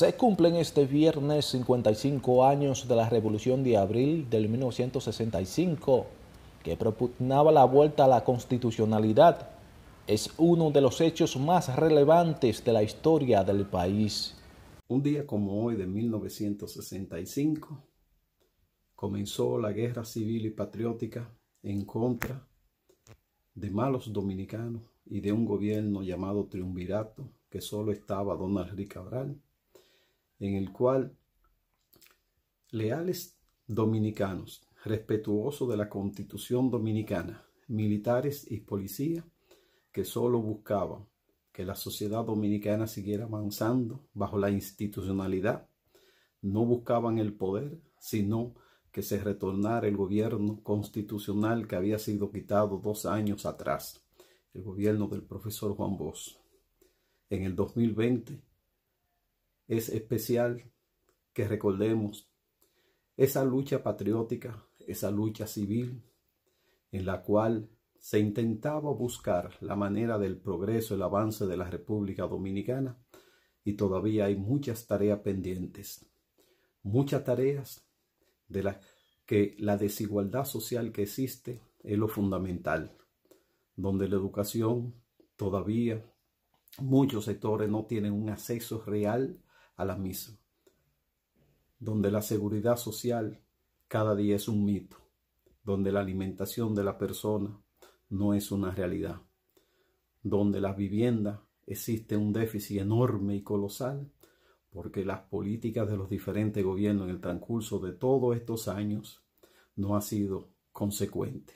Se cumplen este viernes 55 años de la Revolución de Abril del 1965, que propugnaba la vuelta a la constitucionalidad. Es uno de los hechos más relevantes de la historia del país. Un día como hoy de 1965, comenzó la guerra civil y patriótica en contra de malos dominicanos y de un gobierno llamado Triunvirato, que solo estaba Donald Rick Cabral en el cual leales dominicanos, respetuosos de la constitución dominicana, militares y policías que solo buscaban que la sociedad dominicana siguiera avanzando bajo la institucionalidad, no buscaban el poder, sino que se retornara el gobierno constitucional que había sido quitado dos años atrás, el gobierno del profesor Juan Bosch. En el 2020 es especial que recordemos esa lucha patriótica, esa lucha civil, en la cual se intentaba buscar la manera del progreso, el avance de la República Dominicana, y todavía hay muchas tareas pendientes, muchas tareas de las que la desigualdad social que existe es lo fundamental, donde la educación todavía, muchos sectores no tienen un acceso real a la misa donde la seguridad social cada día es un mito, donde la alimentación de la persona no es una realidad, donde la vivienda existe un déficit enorme y colosal, porque las políticas de los diferentes gobiernos en el transcurso de todos estos años no ha sido consecuente.